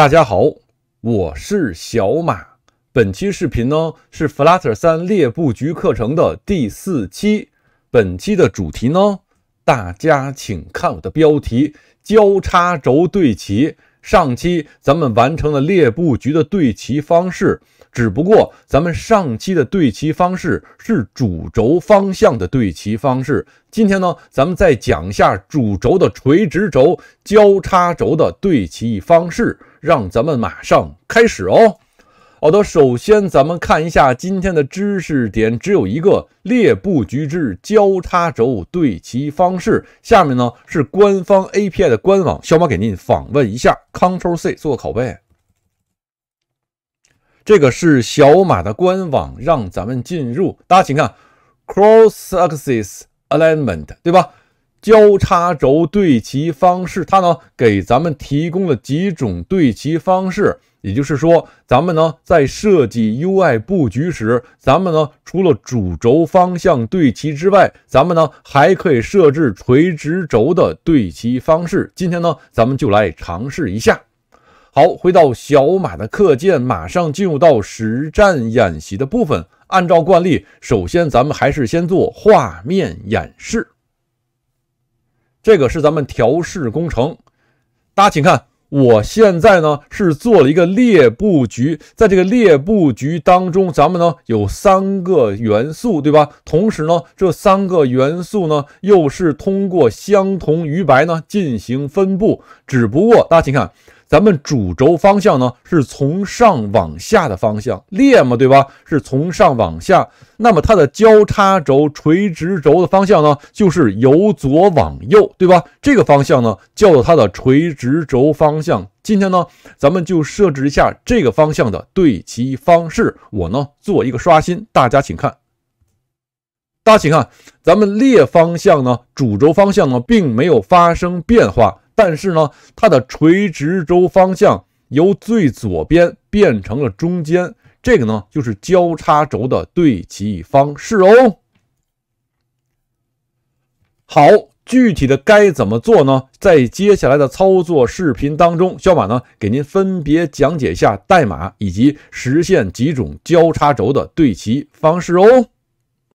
大家好，我是小马。本期视频呢是 Flutter 三列布局课程的第四期。本期的主题呢，大家请看我的标题：交叉轴对齐。上期咱们完成了列布局的对齐方式，只不过咱们上期的对齐方式是主轴方向的对齐方式。今天呢，咱们再讲一下主轴的垂直轴交叉轴的对齐方式。让咱们马上开始哦。好的，首先咱们看一下今天的知识点，只有一个列布局之交叉轴对齐方式。下面呢是官方 API 的官网，小马给您访问一下，Ctrl+C 做个拷贝。这个是小马的官网，让咱们进入。大家请看，cross axis alignment，对吧？交叉轴对齐方式，它呢给咱们提供了几种对齐方式，也就是说，咱们呢在设计 UI 布局时，咱们呢除了主轴方向对齐之外，咱们呢还可以设置垂直轴的对齐方式。今天呢，咱们就来尝试一下。好，回到小马的课件，马上进入到实战演习的部分。按照惯例，首先咱们还是先做画面演示。这个是咱们调试工程，大家请看，我现在呢是做了一个列布局，在这个列布局当中，咱们呢有三个元素，对吧？同时呢，这三个元素呢又是通过相同余白呢进行分布，只不过大家请看。咱们主轴方向呢，是从上往下的方向列嘛，对吧？是从上往下。那么它的交叉轴、垂直轴的方向呢，就是由左往右，对吧？这个方向呢，叫做它的垂直轴方向。今天呢，咱们就设置一下这个方向的对齐方式。我呢，做一个刷新，大家请看。大家请看，咱们列方向呢，主轴方向呢，并没有发生变化。但是呢，它的垂直轴方向由最左边变成了中间，这个呢就是交叉轴的对齐方式哦。好，具体的该怎么做呢？在接下来的操作视频当中，小马呢给您分别讲解一下代码以及实现几种交叉轴的对齐方式哦。